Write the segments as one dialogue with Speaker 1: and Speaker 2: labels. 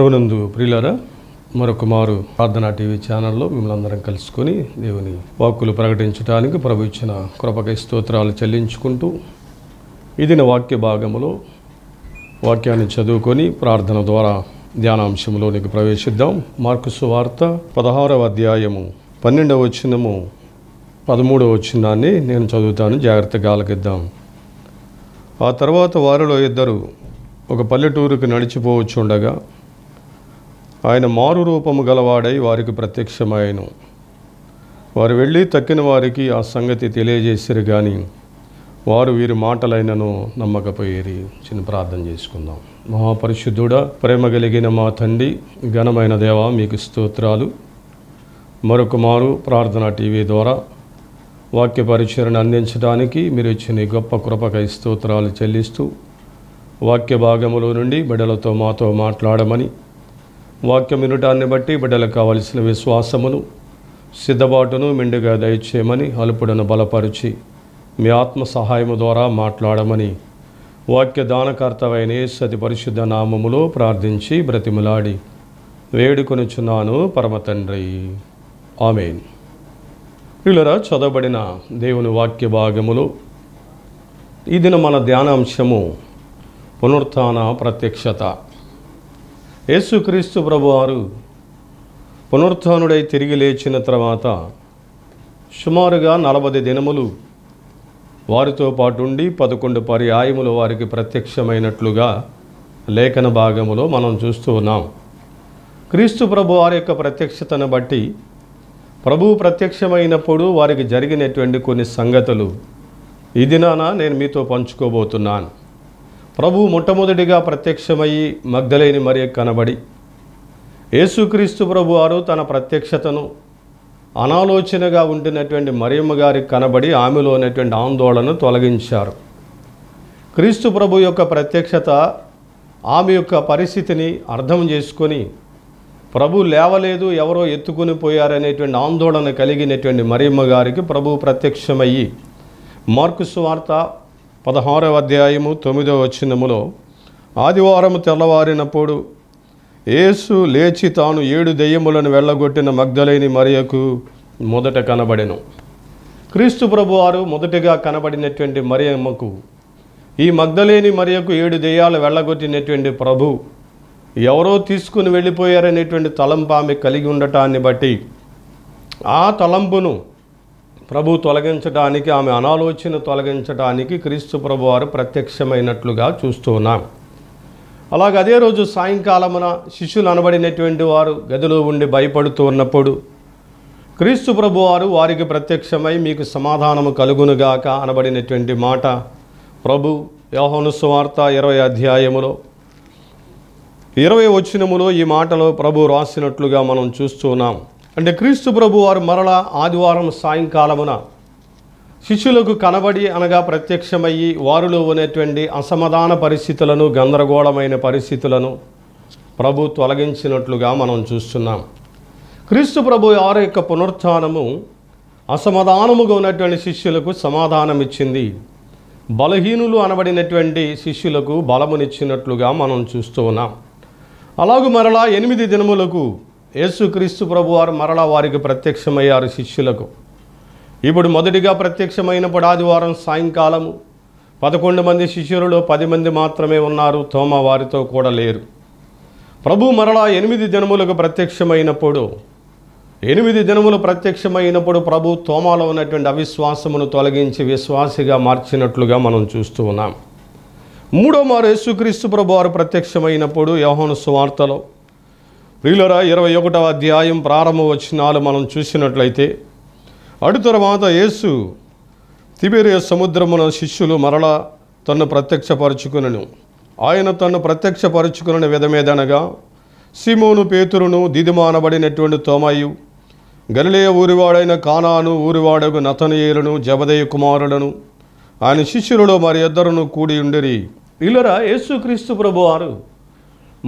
Speaker 1: ప్రభునందు ప్రియులారా మరొక మారు ప్రార్థనా టీవీ ఛానల్లో మిమ్మల్ని అందరం కలుసుకొని దేవుని వాక్కులు ప్రకటించడానికి ప్రభు ఇచ్చిన కృపకై స్తోత్రాలు చెల్లించుకుంటూ ఇదిన వాక్య భాగంలో వాక్యాన్ని చదువుకొని ప్రార్థన ద్వారా ధ్యానాంశంలోనికి ప్రవేశిద్దాం మార్కుసు వార్త పదహారవ అధ్యాయము పన్నెండవ వచ్చినము పదమూడవ వచ్చినాన్ని నేను చదువుతాను జాగ్రత్తగా ఆలకిద్దాం ఆ తర్వాత వారిలో ఇద్దరు ఒక పల్లెటూరుకు నడిచిపోవచ్చుండగా ఆయన మారు రూపము గలవాడై వారికి ప్రత్యక్షమాయను వారు వెళ్ళి తక్కిన వారికి ఆ సంగతి తెలియజేసిరు కానీ వారు వీరి మాటలైనను నమ్మకపోయేది చిన్న ప్రార్థన చేసుకుందాం మహాపరిశుద్ధుడ ప్రేమ కలిగిన మా తండ్రి ఘనమైన దేవ మీకు స్తోత్రాలు మరొక మారు ప్రార్థన టీవీ ద్వారా వాక్య పరిచయను అందించడానికి మీరు ఇచ్చిన గొప్ప కృపకై స్తోత్రాలు చెల్లిస్తూ వాక్య భాగములో నుండి బిడలతో మాతో మాట్లాడమని వాక్యం వినటాన్ని బట్టి బిడ్డలకు కావలసిన విశ్వాసమును సిద్ధబాటును మెండుగా దయచేయమని అలుపుడను బలపరిచి మీ ఆత్మ సహాయము ద్వారా మాట్లాడమని వాక్య దానకర్తవైన సతి పరిశుద్ధ నామములో ప్రార్థించి బ్రతిములాడి వేడుకొనుచున్నాను పరమతండ్రి ఆమెన్ వీళ్ళరా చదవబడిన దేవుని వాక్య భాగములు దిన మన ధ్యానాంశము పునరుత్న ప్రత్యక్షత యేసుక్రీస్తు ప్రభువారు పునరుత్డై తిరిగి లేచిన తర్వాత సుమారుగా నలభై దినములు వారితో పాటుండి పదకొండు పర్యాయములు వారికి ప్రత్యక్షమైనట్లుగా లేఖన భాగములో మనం చూస్తూ ఉన్నాం క్రీస్తు ప్రభు వారి యొక్క ప్రత్యక్షతను బట్టి ప్రభువు ప్రత్యక్షమైనప్పుడు వారికి జరిగినటువంటి కొన్ని సంగతులు ఈ దినాన నేను మీతో పంచుకోబోతున్నాను ప్రభు మొట్టమొదటిగా ప్రత్యక్షమయ్యి మగ్ధలేని మరి కనబడి యేసుక్రీస్తు ప్రభు వారు తన ప్రత్యక్షతను అనాలోచనగా ఉండినటువంటి మరియమ్మ గారికి కనబడి ఆమెలో ఉన్నటువంటి ఆందోళనను తొలగించారు క్రీస్తు ప్రభు యొక్క ప్రత్యక్షత ఆమె యొక్క పరిస్థితిని అర్థం చేసుకొని ప్రభు లేవలేదు ఎవరో ఎత్తుకుని పోయారనేటువంటి ఆందోళన కలిగినటువంటి మరియమ్మ గారికి ప్రభు ప్రత్యక్షమయ్యి మార్కు సువార్త పదహారవ అధ్యాయము తొమ్మిదవ వచ్చినములో ఆదివారం తెల్లవారినప్పుడు ఏసు లేచి తాను ఏడు దెయ్యములను వెళ్ళగొట్టిన మగ్ధలేని మరియకు మొదట కనబడెను క్రీస్తు ప్రభు వారు మొదటిగా కనబడినటువంటి మరియమ్మకు ఈ మగ్ధలేని మరియకు ఏడు దెయ్యాలు వెళ్ళగొట్టినటువంటి ప్రభు ఎవరో తీసుకుని వెళ్ళిపోయారనేటువంటి తలంపు ఆమె కలిగి ఉండటాన్ని బట్టి ఆ తలంపును ప్రభు తొలగించడానికి ఆమె అనాలోచన తొలగించడానికి క్రీస్తు ప్రభు వారు ప్రత్యక్షమైనట్లుగా చూస్తున్నాం అలాగే అదే రోజు సాయంకాలమున శిష్యులు అనబడినటువంటి వారు గదిలో ఉండి భయపడుతూ ఉన్నప్పుడు క్రీస్తు ప్రభు వారు వారికి ప్రత్యక్షమై మీకు సమాధానము కలుగునుగాక అనబడినటువంటి మాట ప్రభు యోహను సువార్త ఇరవై అధ్యాయములో ఇరవై వచ్చినములో ఈ మాటలో ప్రభు రాసినట్లుగా మనం చూస్తున్నాం అంటే క్రీస్తు ప్రభు వారు మరలా ఆదివారం సాయంకాలమున శిష్యులకు కనబడి అనగా ప్రత్యక్షమయ్యి వారిలో ఉన్నటువంటి అసమాధాన పరిస్థితులను గందరగోళమైన పరిస్థితులను ప్రభు తొలగించినట్లుగా మనం చూస్తున్నాం క్రీస్తు ప్రభు వారి యొక్క పునరుత్నము అసమాధానముగా ఉన్నటువంటి శిష్యులకు సమాధానం ఇచ్చింది బలహీనులు అనబడినటువంటి శిష్యులకు బలమునిచ్చినట్లుగా మనం చూస్తూ ఉన్నాం అలాగే మరలా ఎనిమిది దినములకు యేసుక్రీస్తు ప్రభు వారు మరలా వారికి ప్రత్యక్షమయ్యారు శిష్యులకు ఇప్పుడు మొదటిగా ప్రత్యక్షమైనప్పుడు ఆదివారం సాయంకాలము పదకొండు మంది శిష్యులలో పది మంది మాత్రమే ఉన్నారు తోమ వారితో కూడా లేరు ప్రభు మరలా ఎనిమిది జనములకు ప్రత్యక్షమైనప్పుడు ఎనిమిది జనములు ప్రత్యక్షమైనప్పుడు ప్రభు తోమాలో ఉన్నటువంటి అవిశ్వాసమును తొలగించి విశ్వాసిగా మార్చినట్లుగా మనం చూస్తూ ఉన్నాం మూడో మారు యేసుక్రీస్తు ప్రభు వారు ప్రత్యక్షమైనప్పుడు యోహోను సువార్తలో ప్రియులరా ఇరవై ఒకటవ అధ్యాయం ప్రారంభ వచ్చినాలు మనం చూసినట్లయితే అటు తర్వాత యేసు తిబేరే సముద్రమున శిష్యులు మరలా తను ప్రత్యక్షపరుచుకునను ఆయన తను ప్రత్యక్షపరుచుకున్న విధమేదనగా సిమోను పేతురును దిదిమానబడినటువంటి తోమయు గలిలేయ ఊరివాడైన కానాను ఊరివాడకు నతనయేలును జబదయ కుమారులను ఆయన శిష్యులలో మరి ఇద్దరును కూడి ఉండిరి ఇలరా క్రీస్తు ప్రభువారు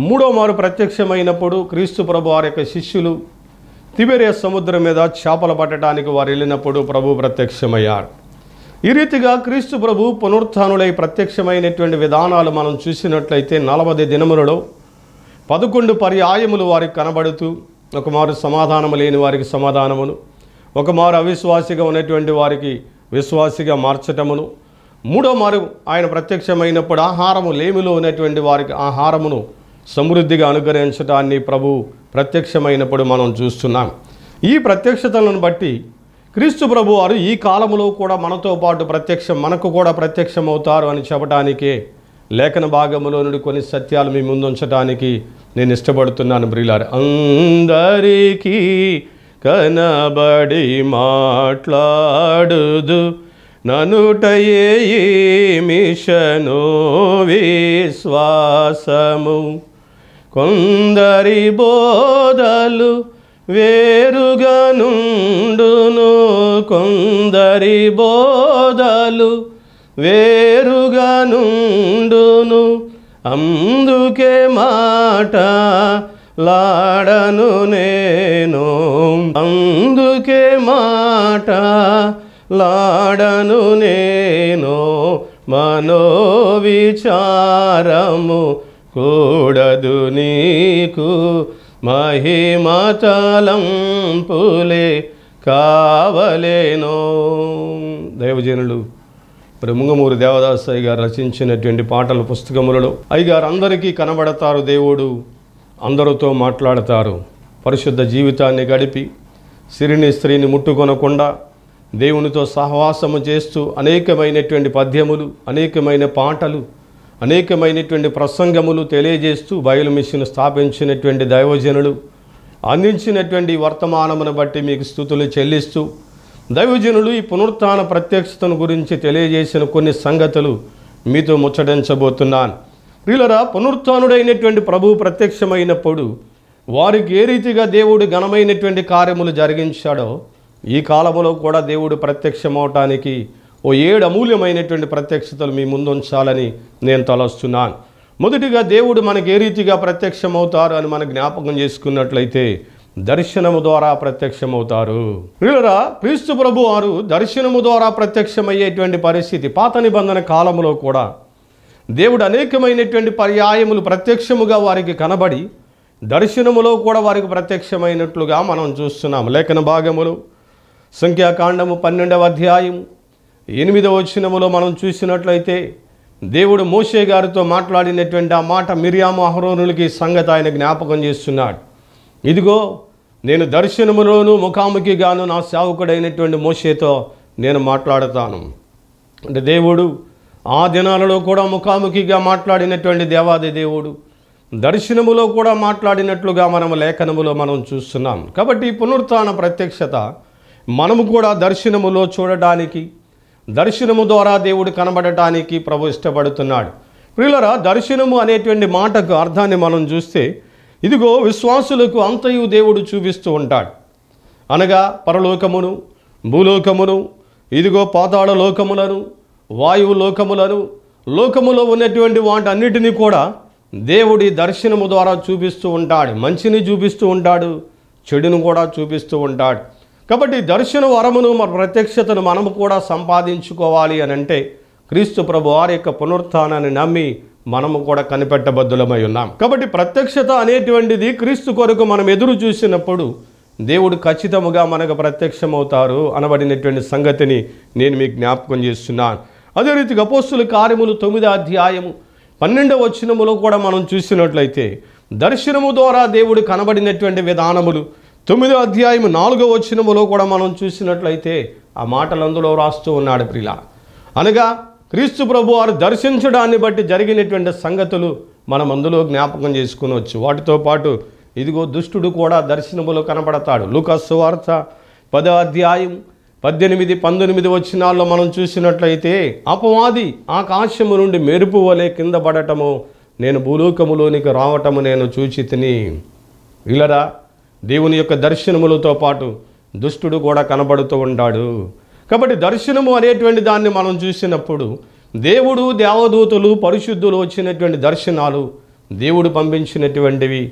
Speaker 1: మూడో మారు ప్రత్యక్షమైనప్పుడు క్రీస్తు ప్రభు వారి యొక్క శిష్యులు తిబెరే సముద్రం మీద చేపలు పట్టడానికి వారు వెళ్ళినప్పుడు ప్రభు ప్రత్యక్షమయ్యారు ఈ రీతిగా క్రీస్తు ప్రభు పునరుత్నులై ప్రత్యక్షమైనటువంటి విధానాలు మనం చూసినట్లయితే నలభై దినములలో పదకొండు పర్యాయములు వారికి కనబడుతూ ఒకమారు సమాధానము లేని వారికి సమాధానమును ఒకమారు అవిశ్వాసిగా ఉన్నటువంటి వారికి విశ్వాసిగా మార్చటమును మూడో మారు ఆయన ప్రత్యక్షమైనప్పుడు ఆహారము లేమిలో ఉన్నటువంటి వారికి ఆహారమును సమృద్ధిగా అనుగ్రహించడాన్ని ప్రభు ప్రత్యక్షమైనప్పుడు మనం చూస్తున్నాం ఈ ప్రత్యక్షతలను బట్టి క్రీస్తు ప్రభు వారు ఈ కాలంలో కూడా మనతో పాటు ప్రత్యక్షం మనకు కూడా ప్రత్యక్షం అవుతారు అని చెప్పడానికే లేఖన భాగంలో నుండి కొన్ని సత్యాలు మీ ముందుంచడానికి నేను ఇష్టపడుతున్నాను బ్రిలారి అందరికీ కనబడి మాట్లాడుదు ననుటయే మిషను విశ్వాసము కొందరి బోధలు వేరుగనుండును కొందరి బోధలు వేరుగనుండును అందుకే మాట లాడను నేను అందుకే మాట లాడను నేను మనోవిచారము కూడదు నీకు మహిమచలం పులే కావలేనో దైవజనులు బ్రహ్మమూరి దేవదాస్ గారు రచించినటువంటి పాటల పుస్తకములలో అయ్యగారు అందరికీ కనబడతారు దేవుడు అందరితో మాట్లాడతారు పరిశుద్ధ జీవితాన్ని గడిపి సిరిని స్త్రీని ముట్టుకొనకుండా దేవునితో సహవాసము చేస్తూ అనేకమైనటువంటి పద్యములు అనేకమైన పాటలు అనేకమైనటువంటి ప్రసంగములు తెలియజేస్తూ బయలు మిషన్ స్థాపించినటువంటి దైవజనులు అందించినటువంటి వర్తమానమును బట్టి మీకు స్థుతులు చెల్లిస్తూ దైవజనులు ఈ పునరుత్న ప్రత్యక్షతను గురించి తెలియజేసిన కొన్ని సంగతులు మీతో ముచ్చటించబోతున్నాను వీళ్ళరా పునరుత్డైనటువంటి ప్రభు ప్రత్యక్షమైనప్పుడు వారికి ఏ రీతిగా దేవుడు ఘనమైనటువంటి కార్యములు జరిగించాడో ఈ కాలంలో కూడా దేవుడు ప్రత్యక్షమవటానికి ఓ ఏడు అమూల్యమైనటువంటి ప్రత్యక్షతలు మీ ముందు ఉంచాలని నేను తలొస్తున్నాను మొదటిగా దేవుడు మనకు ఏ రీతిగా ప్రత్యక్షమవుతారు అని మన జ్ఞాపకం చేసుకున్నట్లయితే దర్శనము ద్వారా ప్రత్యక్షమవుతారు వీళ్ళరా క్రీస్తు ప్రభు వారు దర్శనము ద్వారా ప్రత్యక్షమయ్యేటువంటి పరిస్థితి పాత నిబంధన కాలంలో కూడా దేవుడు అనేకమైనటువంటి పర్యాయములు ప్రత్యక్షముగా వారికి కనబడి దర్శనములో కూడా వారికి ప్రత్యక్షమైనట్లుగా మనం చూస్తున్నాం లేఖన భాగములు సంఖ్యాకాండము పన్నెండవ అధ్యాయం ఎనిమిదవ వచ్చినములో మనం చూసినట్లయితే దేవుడు మోషే గారితో మాట్లాడినటువంటి ఆ మాట మిరియాము అహరోనులకి సంగతి ఆయన జ్ఞాపకం చేస్తున్నాడు ఇదిగో నేను దర్శనములోను ముఖాముఖి గాను నా సేవకుడైనటువంటి మోషేతో నేను మాట్లాడతాను అంటే దేవుడు ఆ దినాలలో కూడా ముఖాముఖిగా మాట్లాడినటువంటి దేవాది దేవుడు దర్శనములో కూడా మాట్లాడినట్లుగా మనం లేఖనములో మనం చూస్తున్నాం కాబట్టి పునరుత్న ప్రత్యక్షత మనము కూడా దర్శనములో చూడడానికి దర్శనము ద్వారా దేవుడు కనబడటానికి ప్రభు ఇష్టపడుతున్నాడు ప్రియులరా దర్శనము అనేటువంటి మాటకు అర్థాన్ని మనం చూస్తే ఇదిగో విశ్వాసులకు అంతయు దేవుడు చూపిస్తూ ఉంటాడు అనగా పరలోకమును భూలోకమును ఇదిగో పాతాళ లోకములను వాయువు లోకములను లోకములో ఉన్నటువంటి వాటన్నిటినీ కూడా దేవుడి దర్శనము ద్వారా చూపిస్తూ ఉంటాడు మంచిని చూపిస్తూ ఉంటాడు చెడును కూడా చూపిస్తూ ఉంటాడు కాబట్టి దర్శన వరమును మన ప్రత్యక్షతను మనము కూడా సంపాదించుకోవాలి అని అంటే క్రీస్తు ప్రభు వారి యొక్క పునరుత్నాన్ని నమ్మి మనము కూడా కనిపెట్టబద్దులమై ఉన్నాం కాబట్టి ప్రత్యక్షత అనేటువంటిది క్రీస్తు కొరకు మనం ఎదురు చూసినప్పుడు దేవుడు ఖచ్చితముగా మనకు ప్రత్యక్షమవుతారు అనబడినటువంటి సంగతిని నేను మీకు జ్ఞాపకం చేస్తున్నాను అదే రీతి గపోస్తుల కార్యములు తొమ్మిది అధ్యాయము పన్నెండవ వచ్చినములో కూడా మనం చూసినట్లయితే దర్శనము ద్వారా దేవుడు కనబడినటువంటి విధానములు తొమ్మిదో అధ్యాయం నాలుగో వచ్చినములో కూడా మనం చూసినట్లయితే ఆ మాటలు అందులో రాస్తూ ఉన్నాడు ప్రియుల అనగా క్రీస్తు ప్రభు వారు దర్శించడాన్ని బట్టి జరిగినటువంటి సంగతులు మనం అందులో జ్ఞాపకం చేసుకునవచ్చు వాటితో పాటు ఇదిగో దుష్టుడు కూడా దర్శనములో కనపడతాడు లూకస్సు వార్త పదో అధ్యాయం పద్దెనిమిది పంతొమ్మిది వచ్చినాల్లో మనం చూసినట్లయితే అపవాది ఆకాశము నుండి మెరుపు వలె కింద పడటము నేను భూలోకములోనికి రావటము నేను చూచి తిని ఇలరా దేవుని యొక్క దర్శనములతో పాటు దుష్టుడు కూడా కనబడుతూ ఉంటాడు కాబట్టి దర్శనము అనేటువంటి దాన్ని మనం చూసినప్పుడు దేవుడు దేవదూతలు పరిశుద్ధులు వచ్చినటువంటి దర్శనాలు దేవుడు పంపించినటువంటివి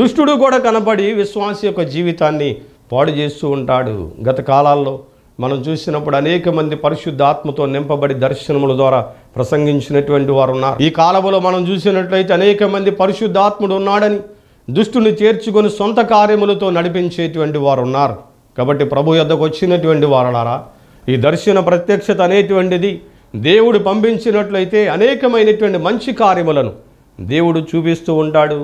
Speaker 1: దుష్టుడు కూడా కనపడి విశ్వాస యొక్క జీవితాన్ని పాడు చేస్తూ ఉంటాడు గత కాలాల్లో మనం చూసినప్పుడు అనేక మంది పరిశుద్ధాత్మతో నింపబడి దర్శనముల ద్వారా ప్రసంగించినటువంటి వారు ఉన్నారు ఈ కాలంలో మనం చూసినట్లయితే అనేక మంది పరిశుద్ధాత్ముడు ఉన్నాడని దుష్టుని చేర్చుకొని సొంత కార్యములతో నడిపించేటువంటి వారు ఉన్నారు కాబట్టి ప్రభు యొద్దకు వచ్చినటువంటి వారలారా ఈ దర్శన ప్రత్యక్షత అనేటువంటిది దేవుడు పంపించినట్లయితే అనేకమైనటువంటి మంచి కార్యములను దేవుడు చూపిస్తూ ఉంటాడు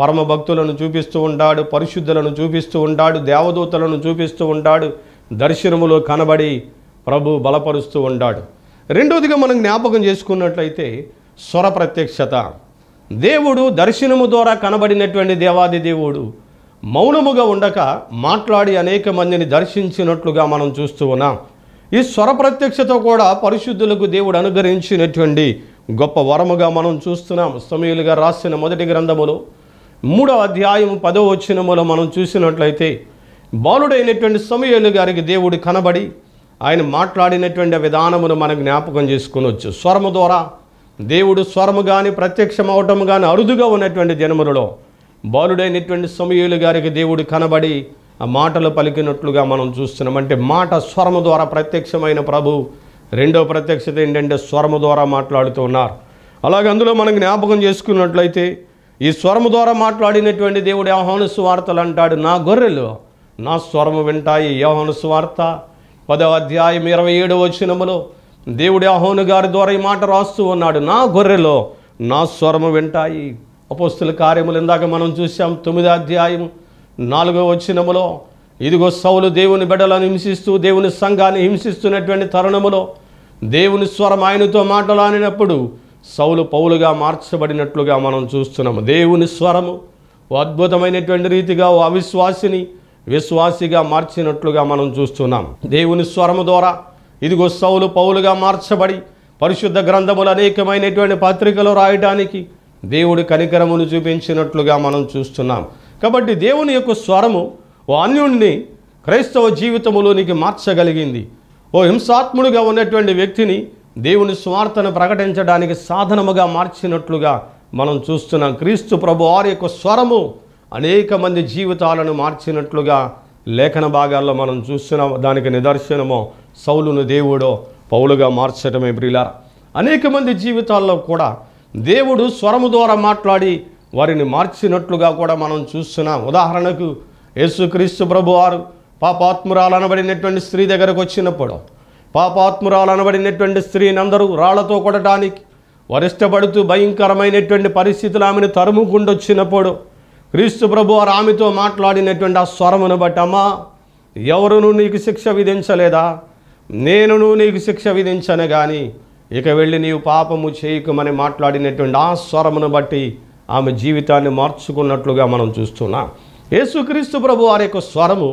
Speaker 1: పరమ భక్తులను చూపిస్తూ ఉంటాడు పరిశుద్ధులను చూపిస్తూ ఉంటాడు దేవదూతలను చూపిస్తూ ఉంటాడు దర్శనములో కనబడి ప్రభు బలపరుస్తూ ఉంటాడు రెండవదిగా మనం జ్ఞాపకం చేసుకున్నట్లయితే స్వర ప్రత్యక్షత దేవుడు దర్శనము ద్వారా కనబడినటువంటి దేవాది దేవుడు మౌనముగా ఉండక మాట్లాడి అనేక మందిని దర్శించినట్లుగా మనం చూస్తూ ఉన్నాం ఈ స్వర ప్రత్యక్షత కూడా పరిశుద్ధులకు దేవుడు అనుగ్రహించినటువంటి గొప్ప వరముగా మనం చూస్తున్నాం సమీయులుగా రాసిన మొదటి గ్రంథములు మూడవ అధ్యాయం పదో వచ్చినములో మనం చూసినట్లయితే బాలుడైనటువంటి సమయలు గారికి దేవుడు కనబడి ఆయన మాట్లాడినటువంటి విధానమును మనం జ్ఞాపకం వచ్చు స్వరము ద్వారా దేవుడు స్వరము కానీ ప్రత్యక్షం అవటం కానీ అరుదుగా ఉన్నటువంటి జనములలో బాలుడైనటువంటి సమయులు గారికి దేవుడు కనబడి ఆ మాటలు పలికినట్లుగా మనం చూస్తున్నాం అంటే మాట స్వరము ద్వారా ప్రత్యక్షమైన ప్రభు రెండో ప్రత్యక్షత ఏంటంటే స్వరము ద్వారా మాట్లాడుతూ ఉన్నారు అలాగే అందులో మనం జ్ఞాపకం చేసుకున్నట్లయితే ఈ స్వరము ద్వారా మాట్లాడినటువంటి దేవుడు యోహాను వార్తలు అంటాడు నా గొర్రెలు నా స్వరము వింటాయి యోహాను వార్త పదవ అధ్యాయం ఇరవై ఏడవ వచ్చినములో దేవుడి అహోను గారి ద్వారా ఈ మాట రాస్తూ ఉన్నాడు నా గొర్రెలో నా స్వరము వింటాయి అపోస్తుల కార్యములు ఇందాక మనం చూసాం తొమ్మిదో అధ్యాయం నాలుగో వచ్చినములో ఇదిగో సౌలు దేవుని బిడ్డలను హింసిస్తూ దేవుని సంఘాన్ని హింసిస్తున్నటువంటి తరుణములో దేవుని స్వరం ఆయనతో మాటలానినప్పుడు సౌలు పౌలుగా మార్చబడినట్లుగా మనం చూస్తున్నాము దేవుని స్వరము అద్భుతమైనటువంటి రీతిగా అవిశ్వాసిని విశ్వాసిగా మార్చినట్లుగా మనం చూస్తున్నాం దేవుని స్వరము ద్వారా ఇదిగో సౌలు పౌలుగా మార్చబడి పరిశుద్ధ గ్రంథములు అనేకమైనటువంటి పత్రికలు రాయడానికి దేవుడి కనికరమును చూపించినట్లుగా మనం చూస్తున్నాం కాబట్టి దేవుని యొక్క స్వరము ఓ అన్యుణ్ణి క్రైస్తవ జీవితములోనికి మార్చగలిగింది ఓ హింసాత్ముడిగా ఉన్నటువంటి వ్యక్తిని దేవుని స్వార్థను ప్రకటించడానికి సాధనముగా మార్చినట్లుగా మనం చూస్తున్నాం క్రీస్తు ప్రభు వారి యొక్క స్వరము అనేక మంది జీవితాలను మార్చినట్లుగా లేఖన భాగాల్లో మనం చూస్తున్న దానికి నిదర్శనమో సౌలును దేవుడో పౌలుగా మార్చటమే ప్రియులార అనేక మంది జీవితాల్లో కూడా దేవుడు స్వరము ద్వారా మాట్లాడి వారిని మార్చినట్లుగా కూడా మనం చూస్తున్నాం ఉదాహరణకు యేసుక్రీస్తు ప్రభు వారు పాపాత్మురాలు అనబడినటువంటి స్త్రీ దగ్గరకు వచ్చినప్పుడు పాపాత్మురాలు అనబడినటువంటి స్త్రీని అందరూ రాళ్లతో కొట్టడానికి వరిష్టపడుతూ భయంకరమైనటువంటి పరిస్థితులు ఆమెను తరుముకుండొచ్చినప్పుడు క్రీస్తు ప్రభు వారు ఆమెతో మాట్లాడినటువంటి ఆ స్వరమును బట్టమ్మా ఎవరును నీకు శిక్ష విధించలేదా నేనును నీకు శిక్ష విధించను కానీ ఇక వెళ్ళి నీవు పాపము చేయకమని మాట్లాడినటువంటి ఆ స్వరమును బట్టి ఆమె జీవితాన్ని మార్చుకున్నట్లుగా మనం చూస్తున్నాం యేసుక్రీస్తు ప్రభు వారి యొక్క స్వరము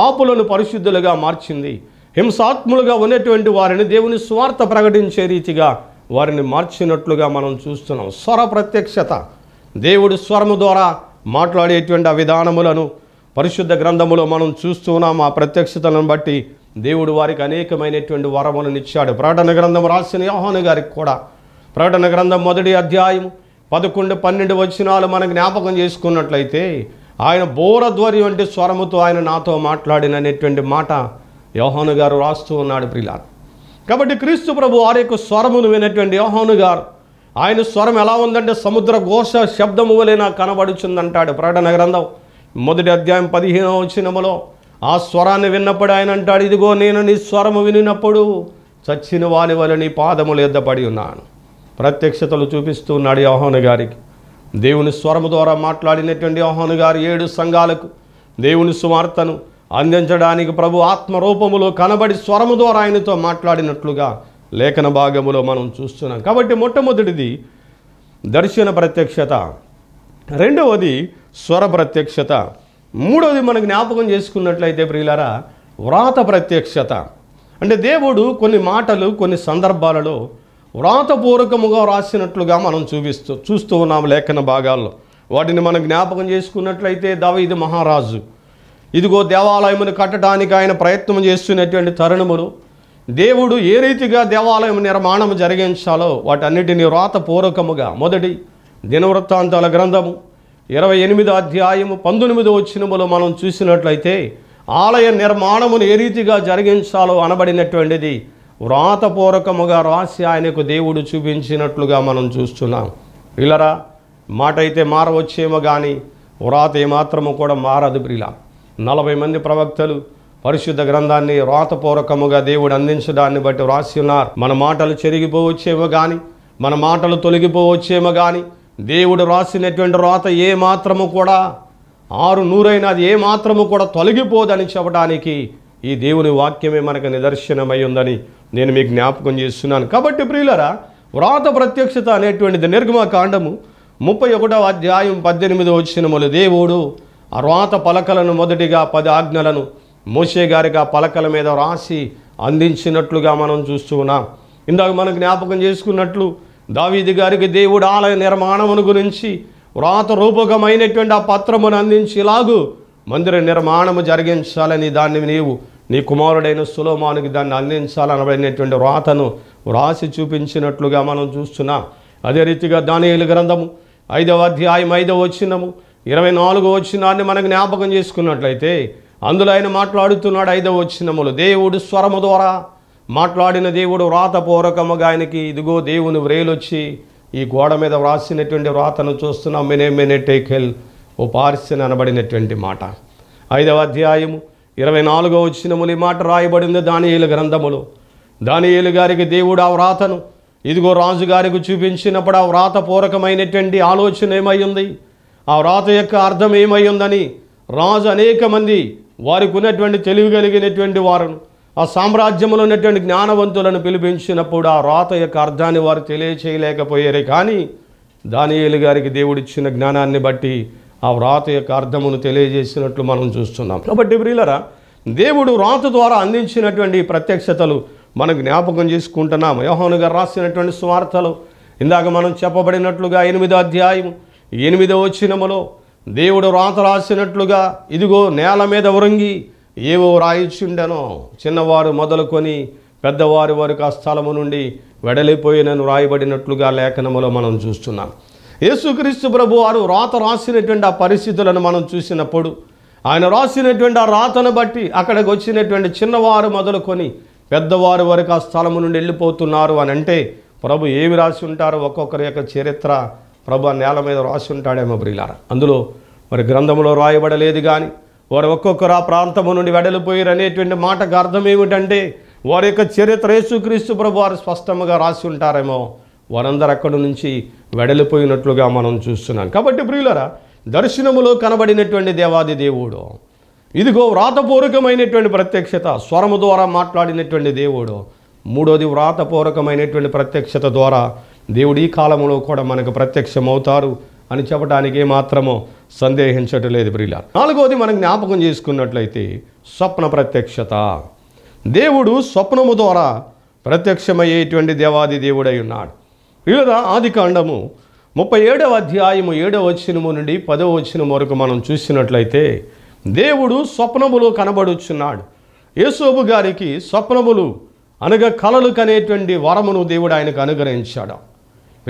Speaker 1: పాపులను పరిశుద్ధులుగా మార్చింది హింసాత్ములుగా ఉన్నటువంటి వారిని దేవుని స్వార్థ ప్రకటించే రీతిగా వారిని మార్చినట్లుగా మనం చూస్తున్నాం స్వర ప్రత్యక్షత దేవుడి స్వరము ద్వారా మాట్లాడేటువంటి ఆ విధానములను పరిశుద్ధ గ్రంథములో మనం చూస్తున్నాం ఆ ప్రత్యక్షతలను బట్టి దేవుడు వారికి అనేకమైనటువంటి వరములను ఇచ్చాడు ప్రకటన గ్రంథం రాసిన యోహన్ గారికి కూడా ప్రకటన గ్రంథం మొదటి అధ్యాయం పదకొండు పన్నెండు వచనాలు మనకు జ్ఞాపకం చేసుకున్నట్లయితే ఆయన బోరధ్వరి వంటి స్వరముతో ఆయన నాతో మాట్లాడిన అనేటువంటి మాట యోహాను గారు రాస్తూ ఉన్నాడు ప్రిలా కాబట్టి క్రీస్తు ప్రభు వారి యొక్క స్వరమును వినటువంటి యోహాను గారు ఆయన స్వరం ఎలా ఉందంటే సముద్ర ఘోష శబ్దము వలె నాకు కనబడుచుందంటాడు ప్రకటన గ్రంథం మొదటి అధ్యాయం పదిహేనవ వచ్చినములో ఆ స్వరాన్ని విన్నప్పుడు ఆయన అంటాడు ఇదిగో నేను నీ స్వరము వినినప్పుడు చచ్చిన వాని వల్ల నీ పాదములు ఎద్దపడి ఉన్నాను ప్రత్యక్షతలు చూపిస్తూ ఉన్నాడు యోహోను గారికి దేవుని స్వరము ద్వారా మాట్లాడినటువంటి యోహోను గారు ఏడు సంఘాలకు దేవుని సువార్తను అందించడానికి ప్రభు ఆత్మరూపములో కనబడి స్వరము ద్వారా ఆయనతో మాట్లాడినట్లుగా లేఖన భాగములో మనం చూస్తున్నాం కాబట్టి మొట్టమొదటిది దర్శన ప్రత్యక్షత రెండవది స్వర ప్రత్యక్షత మూడవది మనకు జ్ఞాపకం చేసుకున్నట్లయితే ప్రియులారా వ్రాత ప్రత్యక్షత అంటే దేవుడు కొన్ని మాటలు కొన్ని సందర్భాలలో వ్రాతపూర్వకముగా వ్రాసినట్లుగా మనం చూపిస్తూ చూస్తూ ఉన్నాం లేఖన భాగాల్లో వాటిని మనం జ్ఞాపకం చేసుకున్నట్లయితే ఇది మహారాజు ఇదిగో దేవాలయమును కట్టడానికి ఆయన ప్రయత్నం చేస్తున్నటువంటి తరుణములు దేవుడు ఏ రీతిగా దేవాలయం నిర్మాణం జరిగించాలో వాటన్నిటిని రాతపూర్వకముగా మొదటి దినవృత్తాంతాల గ్రంథము ఇరవై ఎనిమిదో అధ్యాయము పంతొమ్మిదో వచ్చినములో మనం చూసినట్లయితే ఆలయ నిర్మాణమును ఏ రీతిగా జరిగించాలో అనబడినటువంటిది వ్రాతపూర్వకముగా రాసి ఆయనకు దేవుడు చూపించినట్లుగా మనం చూస్తున్నాం ఇలరా మాట అయితే మారవచ్చేమో కానీ వ్రాత ఏమాత్రము కూడా మారదు ప్రిలా నలభై మంది ప్రవక్తలు పరిశుద్ధ గ్రంథాన్ని వ్రాతపూర్వకముగా దేవుడు అందించడాన్ని బట్టి వ్రాసి ఉన్నారు మన మాటలు చెరిగిపోవచ్చేమో కానీ మన మాటలు తొలగిపోవచ్చేమో కానీ దేవుడు రాసినటువంటి రాత ఏ మాత్రము కూడా ఆరు నూరైన అది ఏ మాత్రము కూడా తొలగిపోదని చెప్పడానికి ఈ దేవుని వాక్యమే మనకు నిదర్శనమై ఉందని నేను మీకు జ్ఞాపకం చేస్తున్నాను కాబట్టి ప్రియులరా వ్రాత ప్రత్యక్షత అనేటువంటిది కాండము ముప్పై ఒకటవ అధ్యాయం పద్దెనిమిది వచ్చినములు దేవుడు ఆ వ్రాత పలకలను మొదటిగా పది ఆజ్ఞలను మోసే గారికి ఆ పలకల మీద రాసి అందించినట్లుగా మనం చూస్తూ ఇందాక మనం జ్ఞాపకం చేసుకున్నట్లు దావీది గారికి దేవుడు ఆలయ నిర్మాణమును గురించి వ్రాత రూపకమైనటువంటి ఆ పత్రమును అందించేలాగు మందిర నిర్మాణము జరిగించాలని దాన్ని నీవు నీ కుమారుడైన సులోమానికి దాన్ని అందించాలనబడినటువంటి వ్రాతను వ్రాసి చూపించినట్లుగా మనం చూస్తున్నాం అదే రీతిగా దానియలు గ్రంథము ఐదవ అధ్యాయం ఐదవ వచ్చినము ఇరవై నాలుగో వచ్చినాన్ని మనకు జ్ఞాపకం చేసుకున్నట్లయితే అందులో ఆయన మాట్లాడుతున్నాడు ఐదవ వచ్చినములు దేవుడు స్వరము ద్వారా మాట్లాడిన దేవుడు వ్రాతపూర్వకముగా ఆయనకి ఇదిగో దేవుని వ్రేలొచ్చి ఈ గోడ మీద వ్రాసినటువంటి వ్రాతను చూస్తున్నాం మెనే మెనే టేకెల్ ఓ పార్సిన్ అనబడినటువంటి మాట ఐదవ అధ్యాయము ఇరవై నాలుగో వచ్చినములు ఈ మాట రాయబడింది దానియేలు గ్రంథములు దానియేలు గారికి దేవుడు ఆ వ్రాతను ఇదిగో రాజుగారికి చూపించినప్పుడు ఆ వ్రాతపూర్వకమైనటువంటి ఆలోచన ఏమై ఉంది ఆ వ్రాత యొక్క అర్థం ఏమై ఉందని రాజు అనేక మంది వారికి ఉన్నటువంటి తెలివి కలిగినటువంటి వారును ఆ సామ్రాజ్యంలో ఉన్నటువంటి జ్ఞానవంతులను పిలిపించినప్పుడు ఆ రాత యొక్క అర్థాన్ని వారు తెలియచేయలేకపోయారు కానీ దానియేలు గారికి దేవుడిచ్చిన జ్ఞానాన్ని బట్టి ఆ వ్రాత యొక్క అర్థమును తెలియజేసినట్లు మనం చూస్తున్నాం కాబట్టి బ్రిలరా దేవుడు రాత ద్వారా అందించినటువంటి ప్రత్యక్షతలు మనం జ్ఞాపకం చేసుకుంటున్నాం యోహోను గారు రాసినటువంటి స్వార్థలు ఇందాక మనం చెప్పబడినట్లుగా ఎనిమిదో అధ్యాయం ఎనిమిదో వచ్చినములో దేవుడు రాత రాసినట్లుగా ఇదిగో నేల మీద ఉరంగి ఏవో రాయిచుండెనో చిన్నవారు మొదలుకొని పెద్దవారి వరకు ఆ స్థలము నుండి వెడలిపోయినను రాయబడినట్లుగా లేఖనములో మనం చూస్తున్నాం యేసుక్రీస్తు ప్రభు వారు రాత రాసినటువంటి ఆ పరిస్థితులను మనం చూసినప్పుడు ఆయన రాసినటువంటి ఆ రాతను బట్టి అక్కడికి వచ్చినటువంటి చిన్నవారు మొదలుకొని పెద్దవారి వరకు ఆ స్థలము నుండి వెళ్ళిపోతున్నారు అని అంటే ప్రభు ఏమి రాసి ఉంటారో ఒక్కొక్కరి యొక్క చరిత్ర ప్రభు నేల మీద రాసి ఉంటాడేమో బ్రిలారా అందులో మరి గ్రంథంలో రాయబడలేదు కానీ వారు ఒక్కొక్కరు ఆ ప్రాంతము నుండి వెడలిపోయారు అనేటువంటి మాటకు అర్థం ఏమిటంటే వారి యొక్క చరిత్ర యేసుక్రీస్తు ప్రభు వారు స్పష్టంగా రాసి ఉంటారేమో వారందరూ అక్కడి నుంచి వెడలిపోయినట్లుగా మనం చూస్తున్నాం కాబట్టి ప్రియులరా దర్శనములో కనబడినటువంటి దేవాది దేవుడు ఇదిగో వ్రాతపూర్వకమైనటువంటి ప్రత్యక్షత స్వరము ద్వారా మాట్లాడినటువంటి దేవుడు మూడోది వ్రాతపూర్వకమైనటువంటి ప్రత్యక్షత ద్వారా దేవుడు ఈ కాలంలో కూడా మనకు ప్రత్యక్షం అవుతారు అని చెప్పడానికి మాత్రమో సందేహించటం లేదు ప్రియుల నాలుగోది మనం జ్ఞాపకం చేసుకున్నట్లయితే స్వప్న ప్రత్యక్షత దేవుడు స్వప్నము ద్వారా ప్రత్యక్షమయ్యేటువంటి దేవాది దేవుడై ఉన్నాడు ప్రియులరా ఆది కాండము ముప్పై ఏడవ అధ్యాయము ఏడవ వచ్చినము నుండి పదవ వచ్చిన వరకు మనం చూసినట్లయితే దేవుడు స్వప్నములు కనబడుచున్నాడు యేసోబు గారికి స్వప్నములు అనగా కలలు కనేటువంటి వరమును దేవుడు ఆయనకు అనుగ్రహించాడు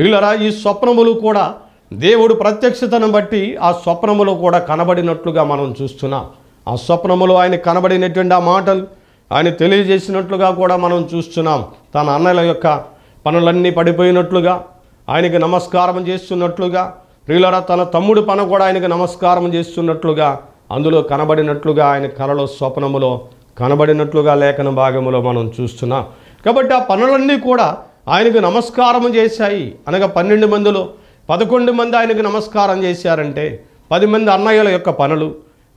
Speaker 1: ప్రియులరా ఈ స్వప్నములు కూడా దేవుడు ప్రత్యక్షతను బట్టి ఆ స్వప్నములు కూడా కనబడినట్లుగా మనం చూస్తున్నాం ఆ స్వప్నములు ఆయన కనబడినటువంటి ఆ మాటలు ఆయన తెలియజేసినట్లుగా కూడా మనం చూస్తున్నాం తన అన్నల యొక్క పనులన్నీ పడిపోయినట్లుగా ఆయనకి నమస్కారం చేస్తున్నట్లుగా ప్రియులరా తన తమ్ముడు పన కూడా ఆయనకి నమస్కారం చేస్తున్నట్లుగా అందులో కనబడినట్లుగా ఆయన కలలో స్వప్నములో కనబడినట్లుగా లేఖన భాగములో మనం చూస్తున్నాం కాబట్టి ఆ పనులన్నీ కూడా ఆయనకు నమస్కారం చేశాయి అనగా పన్నెండు మందిలో పదకొండు మంది ఆయనకు నమస్కారం చేశారంటే పది మంది అన్నయ్యల యొక్క పనులు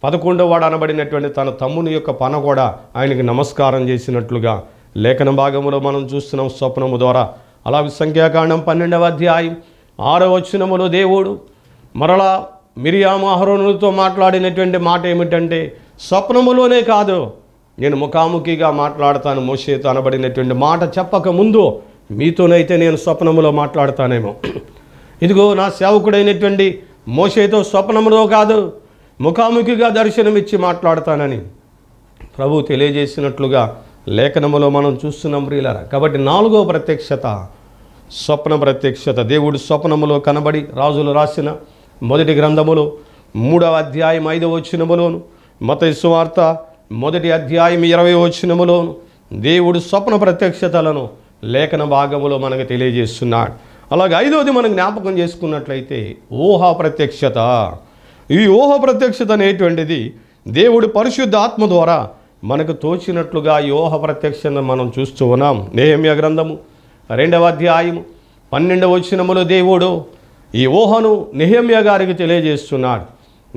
Speaker 1: పదకొండో వాడు అనబడినటువంటి తన తమ్ముని యొక్క పన కూడా ఆయనకి నమస్కారం చేసినట్లుగా లేఖన భాగంలో మనం చూస్తున్నాం స్వప్నము ద్వారా అలా సంఖ్యాకాండం పన్నెండవ అధ్యాయం ఆరో వచ్చినములో దేవుడు మరలా మిరియామహరోనులతో మాట్లాడినటువంటి మాట ఏమిటంటే స్వప్నములోనే కాదు నేను ముఖాముఖిగా మాట్లాడతాను మోసేతో అనబడినటువంటి మాట చెప్పక ముందు మీతోనైతే నేను స్వప్నములో మాట్లాడతానేమో ఇదిగో నా సేవకుడైనటువంటి మోసేతో స్వప్నములో కాదు ముఖాముఖిగా దర్శనమిచ్చి మాట్లాడతానని ప్రభు తెలియజేసినట్లుగా లేఖనములో మనం చూస్తున్నాం ప్రియులారా కాబట్టి నాలుగో ప్రత్యక్షత స్వప్న ప్రత్యక్షత దేవుడు స్వప్నములో కనబడి రాజులు రాసిన మొదటి గ్రంథములో మూడవ అధ్యాయం ఐదవ వచ్చినములోను మత సువార్త మొదటి అధ్యాయం ఇరవై వచ్చినములోను దేవుడు స్వప్న ప్రత్యక్షతలను లేఖన భాగములో మనకు తెలియజేస్తున్నాడు అలాగే ఐదవది మనం జ్ఞాపకం చేసుకున్నట్లయితే ఊహ ప్రత్యక్షత ఈ ఊహ ప్రత్యక్షత అనేటువంటిది దేవుడు పరిశుద్ధ ఆత్మ ద్వారా మనకు తోచినట్లుగా ఈ ఊహ ప్రత్యక్షతను మనం చూస్తూ ఉన్నాం నేహమ్య గ్రంథము రెండవ అధ్యాయము పన్నెండవ వచ్చినములో దేవుడు ఈ ఊహను నిహమ్య గారికి తెలియజేస్తున్నాడు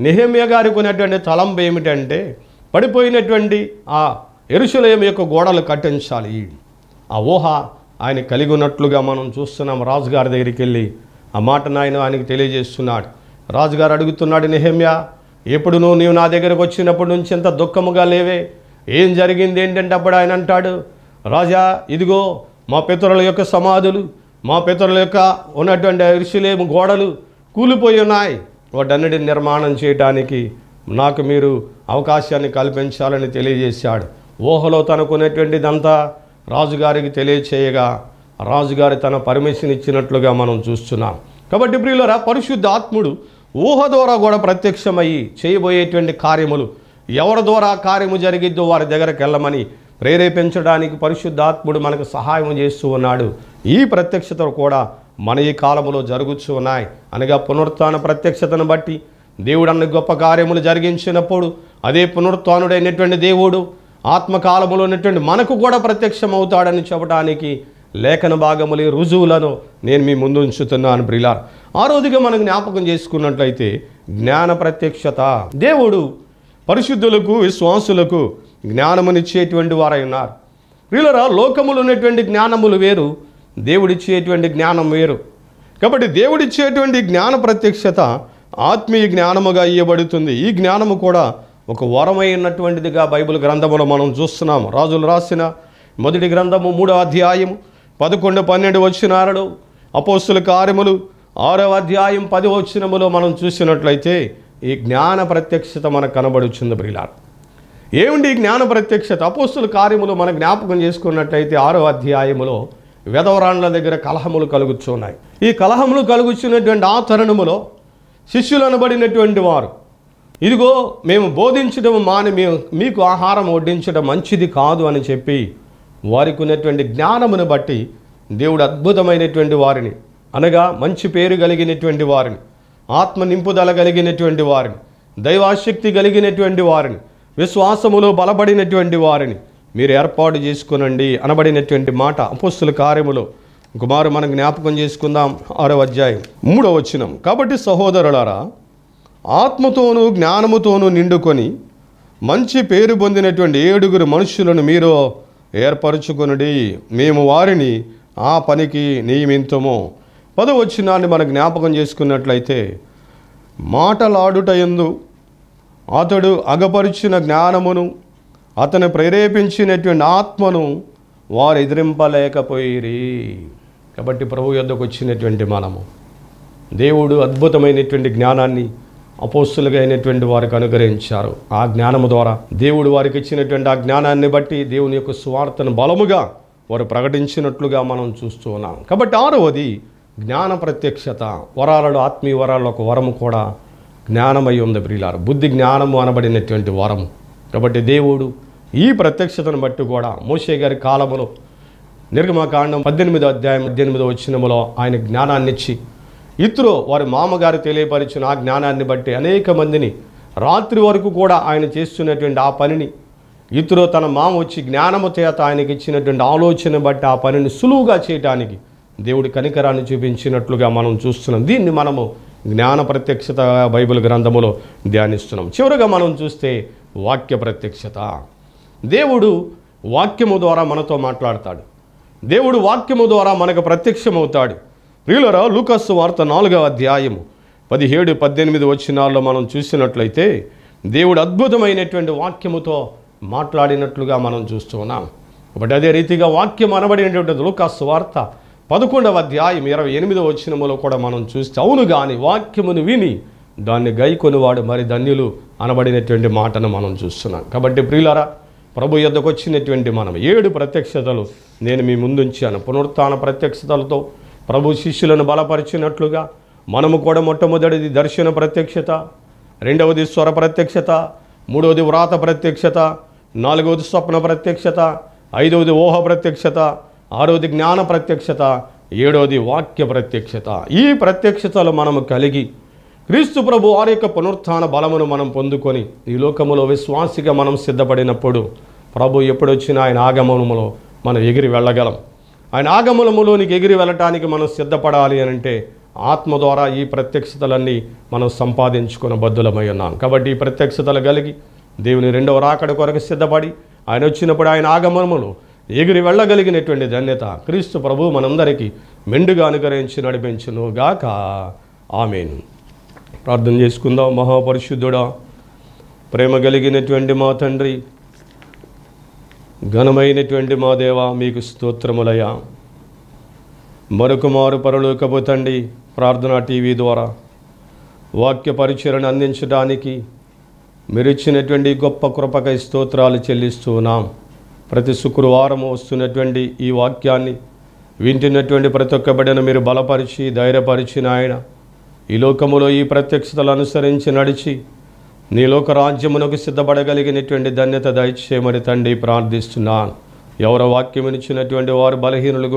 Speaker 1: నిహమ్య గారికి ఉన్నటువంటి తలంపు ఏమిటంటే పడిపోయినటువంటి ఆ ఎరుశులయం యొక్క గోడలు కట్టించాలి ఆ ఊహ ఆయన కలిగి ఉన్నట్లుగా మనం చూస్తున్నాం రాజుగారి దగ్గరికి వెళ్ళి ఆ మాట నాయన ఆయనకు తెలియజేస్తున్నాడు రాజుగారు అడుగుతున్నాడు నిహమ్య ఎప్పుడు నువ్వు నీవు నా దగ్గరకు వచ్చినప్పటి నుంచి ఎంత దుఃఖముగా లేవే ఏం జరిగింది ఏంటంటే అప్పుడు ఆయన అంటాడు రాజా ఇదిగో మా పితరుల యొక్క సమాధులు మా పితరుల యొక్క ఉన్నటువంటి ఋషులేము గోడలు కూలిపోయి ఉన్నాయి వాటన్నిటిని నిర్మాణం చేయడానికి నాకు మీరు అవకాశాన్ని కల్పించాలని తెలియజేశాడు ఊహలో తనకునేటువంటిదంతా రాజుగారికి తెలియచేయగా రాజుగారి తన పర్మిషన్ ఇచ్చినట్లుగా మనం చూస్తున్నాం కాబట్టి ప్రియులరా పరిశుద్ధ ఆత్ముడు ఊహ ద్వారా కూడా ప్రత్యక్షమయ్యి చేయబోయేటువంటి కార్యములు ఎవరి ద్వారా కార్యము జరిగిద్దో వారి దగ్గరికి వెళ్ళమని ప్రేరేపించడానికి పరిశుద్ధాత్ముడు మనకు సహాయం చేస్తూ ఉన్నాడు ఈ ప్రత్యక్షత కూడా మన ఈ కాలంలో జరుగుతూ ఉన్నాయి అనగా పునరుత్న ప్రత్యక్షతను బట్టి దేవుడు అన్ని గొప్ప కార్యములు జరిగించినప్పుడు అదే పునరుత్నుడైనటువంటి దేవుడు ఆత్మకాలములో ఉన్నటువంటి మనకు కూడా ప్రత్యక్షమవుతాడని చెప్పడానికి లేఖన భాగములి రుజువులను నేను మీ ముందు ఉంచుతున్నాను బ్రిలార్ ఆ రోజుగా మనం జ్ఞాపకం చేసుకున్నట్లయితే జ్ఞాన ప్రత్యక్షత దేవుడు పరిశుద్ధులకు విశ్వాసులకు జ్ఞానమునిచ్చేటువంటి వారై ఉన్నారు వీళ్ళరా లోకములు ఉన్నటువంటి జ్ఞానములు వేరు దేవుడిచ్చేటువంటి జ్ఞానం వేరు కాబట్టి దేవుడిచ్చేటువంటి జ్ఞాన ప్రత్యక్షత ఆత్మీయ జ్ఞానముగా ఇవ్వబడుతుంది ఈ జ్ఞానము కూడా ఒక వరమై ఉన్నటువంటిదిగా బైబిల్ గ్రంథములో మనం చూస్తున్నాము రాజులు రాసిన మొదటి గ్రంథము మూడో అధ్యాయం పదకొండు పన్నెండు వచ్చినారడు అపోస్తుల కార్యములు ఆరవ అధ్యాయం పది వచ్చినములో మనం చూసినట్లయితే ఈ జ్ఞాన ప్రత్యక్షత మనకు కనబడుచుంది బ్రిలార్ ఏమిటి జ్ఞాన ప్రత్యక్షత అపోస్తుల కార్యములు మనం జ్ఞాపకం చేసుకున్నట్లయితే ఆరో అధ్యాయములో వెదవరాండ్ల దగ్గర కలహములు కలుగుతున్నాయి ఈ కలహములు కలుగుచున్నటువంటి ఆ శిష్యులు అనబడినటువంటి వారు ఇదిగో మేము బోధించడం మాని మేము మీకు ఆహారం వడ్డించడం మంచిది కాదు అని చెప్పి వారికి ఉన్నటువంటి జ్ఞానమును బట్టి దేవుడు అద్భుతమైనటువంటి వారిని అనగా మంచి పేరు కలిగినటువంటి వారిని ఆత్మ నింపుదల కలిగినటువంటి వారిని దైవాశక్తి కలిగినటువంటి వారిని విశ్వాసములో బలపడినటువంటి వారిని మీరు ఏర్పాటు చేసుకునండి అనబడినటువంటి మాట అపస్తుల కార్యములు కుమారు మనం జ్ఞాపకం చేసుకుందాం ఆరో అధ్యాయం మూడో వచ్చినం కాబట్టి సహోదరులారా ఆత్మతోనూ జ్ఞానముతోనూ నిండుకొని మంచి పేరు పొందినటువంటి ఏడుగురు మనుషులను మీరు ఏర్పరచుకొనుడి మేము వారిని ఆ పనికి పదవి పదవచ్చినాన్ని మన జ్ఞాపకం చేసుకున్నట్లయితే మాటలాడుటయందు అతడు అగపరిచిన జ్ఞానమును అతను ప్రేరేపించినటువంటి ఆత్మను వారు ఎదిరింపలేకపోయిరి కాబట్టి ప్రభు యొద్దకు వచ్చినటువంటి మనము దేవుడు అద్భుతమైనటువంటి జ్ఞానాన్ని అపోస్తులుగా అయినటువంటి వారికి అనుగ్రహించారు ఆ జ్ఞానము ద్వారా దేవుడు వారికి ఇచ్చినటువంటి ఆ జ్ఞానాన్ని బట్టి దేవుని యొక్క స్వార్థను బలముగా వారు ప్రకటించినట్లుగా మనం చూస్తూ ఉన్నాం కాబట్టి ఆరవది జ్ఞాన ప్రత్యక్షత వరాలలో ఆత్మీయ వరాలలో ఒక వరము కూడా జ్ఞానమై ఉంది ప్రియులారు బుద్ధి జ్ఞానము అనబడినటువంటి వరము కాబట్టి దేవుడు ఈ ప్రత్యక్షతను బట్టి కూడా మోషే గారి కాలములో నిర్గమకాండం పద్దెనిమిదో అధ్యాయం పద్దెనిమిదో వచ్చినములో ఆయన జ్ఞానాన్నిచ్చి ఇతరు వారి మామగారు తెలియపరిచిన ఆ జ్ఞానాన్ని బట్టి అనేక మందిని రాత్రి వరకు కూడా ఆయన చేస్తున్నటువంటి ఆ పనిని ఇతరు తన మామ వచ్చి జ్ఞానము చేత ఆయనకి ఇచ్చినటువంటి ఆలోచన బట్టి ఆ పనిని సులువుగా చేయటానికి దేవుడి కనికరాన్ని చూపించినట్లుగా మనం చూస్తున్నాం దీన్ని మనము జ్ఞాన ప్రత్యక్షత బైబిల్ గ్రంథములో ధ్యానిస్తున్నాం చివరగా మనం చూస్తే వాక్య ప్రత్యక్షత దేవుడు వాక్యము ద్వారా మనతో మాట్లాడతాడు దేవుడు వాక్యము ద్వారా మనకు ప్రత్యక్షమవుతాడు ప్రియులరా లూకస్సు వార్త నాలుగవ అధ్యాయము పదిహేడు పద్దెనిమిది వచ్చినాల్లో మనం చూసినట్లయితే దేవుడు అద్భుతమైనటువంటి వాక్యముతో మాట్లాడినట్లుగా మనం చూస్తూ ఉన్నాం ఒకటి అదే రీతిగా వాక్యం అనబడినటువంటి లూకస్సు వార్త పదకొండవ అధ్యాయం ఇరవై ఎనిమిదవ వచ్చినములో కూడా మనం చూస్తే అవును కానీ వాక్యమును విని దాన్ని గైకొనివాడు మరి ధన్యులు అనబడినటువంటి మాటను మనం చూస్తున్నాం కాబట్టి ప్రియులరా ప్రభు ఎద్దకు వచ్చినటువంటి మనం ఏడు ప్రత్యక్షతలు నేను మీ ముందుంచాను పునరుత్న ప్రత్యక్షతలతో ప్రభు శిష్యులను బలపరిచినట్లుగా మనము కూడా మొట్టమొదటిది దర్శన ప్రత్యక్షత రెండవది స్వర ప్రత్యక్షత మూడవది వ్రాత ప్రత్యక్షత నాలుగవది స్వప్న ప్రత్యక్షత ఐదవది ఊహ ప్రత్యక్షత ఆరవది జ్ఞాన ప్రత్యక్షత ఏడవది వాక్య ప్రత్యక్షత ఈ ప్రత్యక్షతలు మనము కలిగి క్రీస్తు ప్రభు వారి యొక్క పునరుత్థాన బలమును మనం పొందుకొని ఈ లోకములో విశ్వాసిగా మనం సిద్ధపడినప్పుడు ప్రభు ఎప్పుడొచ్చినా ఆయన ఆగమనములో మనం ఎగిరి వెళ్ళగలం ఆయన నాగమూలములోనికి ఎగిరి వెళ్ళటానికి మనం సిద్ధపడాలి అని అంటే ఆత్మ ద్వారా ఈ ప్రత్యక్షతలన్నీ మనం సంపాదించుకున్న బద్దులమై ఉన్నాం కాబట్టి ఈ ప్రత్యక్షతలు కలిగి దేవుని రెండవ రాకడ కొరకు సిద్ధపడి ఆయన వచ్చినప్పుడు ఆయన ఆగమనములు ఎగిరి వెళ్ళగలిగినటువంటి ధన్యత క్రీస్తు ప్రభు మనందరికీ మెండుగా అనుకరించి నడిపించును గాక ఆమెను ప్రార్థన చేసుకుందాం మహాపరిశుద్ధుడా ప్రేమ కలిగినటువంటి మా తండ్రి ఘనమైనటువంటి మా దేవ మీకు స్తోత్రములయ్యా మరొక మారు పరలోకపు ప్రార్థనా టీవీ ద్వారా వాక్య పరిచరణ అందించడానికి మీరు ఇచ్చినటువంటి గొప్ప కృపకై స్తోత్రాలు చెల్లిస్తున్నాం ప్రతి శుక్రవారం వస్తున్నటువంటి ఈ వాక్యాన్ని వింటున్నటువంటి ప్రతి ఒక్క బిడ్డను మీరు బలపరిచి ధైర్యపరిచిన ఆయన ఈ లోకములో ఈ ప్రత్యక్షతలు అనుసరించి నడిచి నీలోక రాజ్యమునకు సిద్ధపడగలిగినటువంటి ధన్యత దయచేయమని తండ్రి ప్రార్థిస్తున్నాను ఎవరో వాక్యం ఇచ్చినటువంటి వారు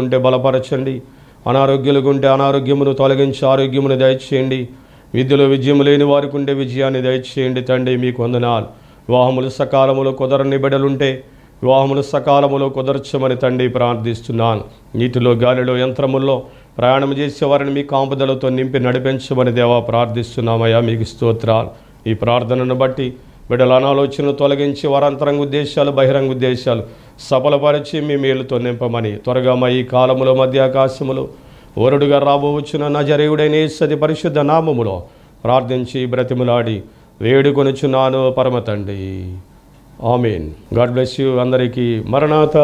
Speaker 1: ఉంటే బలపరచండి ఉంటే అనారోగ్యమును తొలగించి ఆరోగ్యమును దయచేయండి విద్యలో విజయం లేని వారికి ఉండే విజయాన్ని దయచేయండి తండ్రి మీకు వందనాలు వివాహములు సకాలములో కుదరని బిడలుంటే వివాహములు సకాలములో కుదర్చమని తండ్రి ప్రార్థిస్తున్నాను నీటిలో గాలిలో యంత్రముల్లో ప్రయాణం చేసేవారిని మీ కాంపుదలతో నింపి నడిపించమని దేవా ప్రార్థిస్తున్నామయ్యా మీకు స్తోత్రాలు ఈ ప్రార్థనను బట్టి బిడ్డల అనాలోచనలు తొలగించి వారాంతరంగ ఉద్దేశాలు బహిరంగ ఉద్దేశాలు సఫలపరిచి మీ మేలుతో నింపమని త్వరగా మా ఈ కాలములో మధ్య ఆకాశములు ఓరుడుగా రాబోవచ్చున నజరేయుడైన సది పరిశుద్ధ నామములో ప్రార్థించి బ్రతిములాడి వేడుకొనుచున్నాను పరమతండి తండ్రి ఆమెన్ గాడ్ బ్లెస్ యూ అందరికీ మరణాత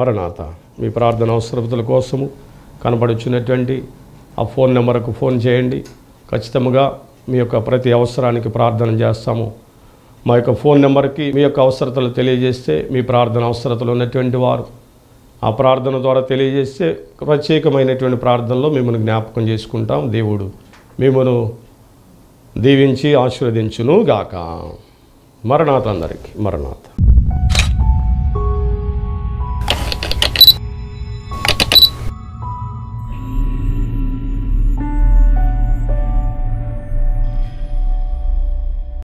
Speaker 1: మరణాత మీ ప్రార్థన అవసరతల కోసము కనపడుచున్నటువంటి ఆ ఫోన్ నెంబర్కు ఫోన్ చేయండి ఖచ్చితంగా మీ యొక్క ప్రతి అవసరానికి ప్రార్థన చేస్తాము మా యొక్క ఫోన్ నెంబర్కి మీ యొక్క అవసరతలు తెలియజేస్తే మీ ప్రార్థన అవసరతలు ఉన్నటువంటి వారు ఆ ప్రార్థన ద్వారా తెలియజేస్తే ప్రత్యేకమైనటువంటి ప్రార్థనలో మిమ్మల్ని జ్ఞాపకం చేసుకుంటాం దేవుడు మిమ్మను దీవించి ఆశీర్వదించును గాక మరణాథ అందరికీ మరణాథ